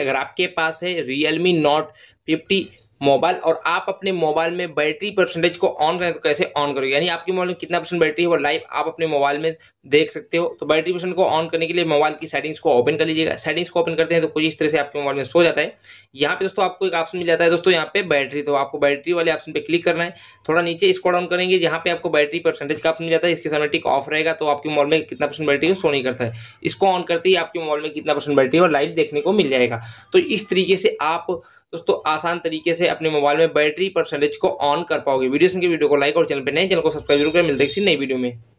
अगर आपके पास है Realme note fifty mobile और आप अपने मोबाइल में बैटरी परसेंटेज को ऑन करें तो कैसे ऑन करोगे यानी आपके मोबाइल में कितना परसेंट बैटरी है वो लाइव आप अपने मोबाइल में देख सकते हो तो बैटरी परसेंट को ऑन करने के लिए मोबाइल की सेटिंग्स को ओपन कर लीजिएगा सेटिंग्स को ओपन करते हैं तो कुछ इस तरह से आपके मोबाइल में सो जाता है यहाँ पे दोस्तों आपको एक ऑप्शन मिल जाता है दोस्तों यहाँ पे बैटरी तो आपको बैटरी वाले ऑप्शन पर क्लिक करना है थोड़ा नीचे इसको डाउन करेंगे यहाँ पे आपको बैटरी परसेंटेज का ऑप्शन मिल जाता है इसके समय टिक ऑफ रहेगा तो आपके मोबाइल में कितना परसेंट बैटरी सो नहीं करता है इसको ऑन करते ही आपके मोबाइल में कितना परसेंट बैटरी और लाइव देखने को मिल जाएगा तो इस तरीके से आप दोस्तों आसान तरीके से अपने मोबाइल में बैटरी परसेंटेज को ऑन कर पाओगे वीडियो सुन के वीडियो को लाइक और चैनल पर नए चैनल को सब्सक्राइब जरूर करें मिलते किसी नई वीडियो में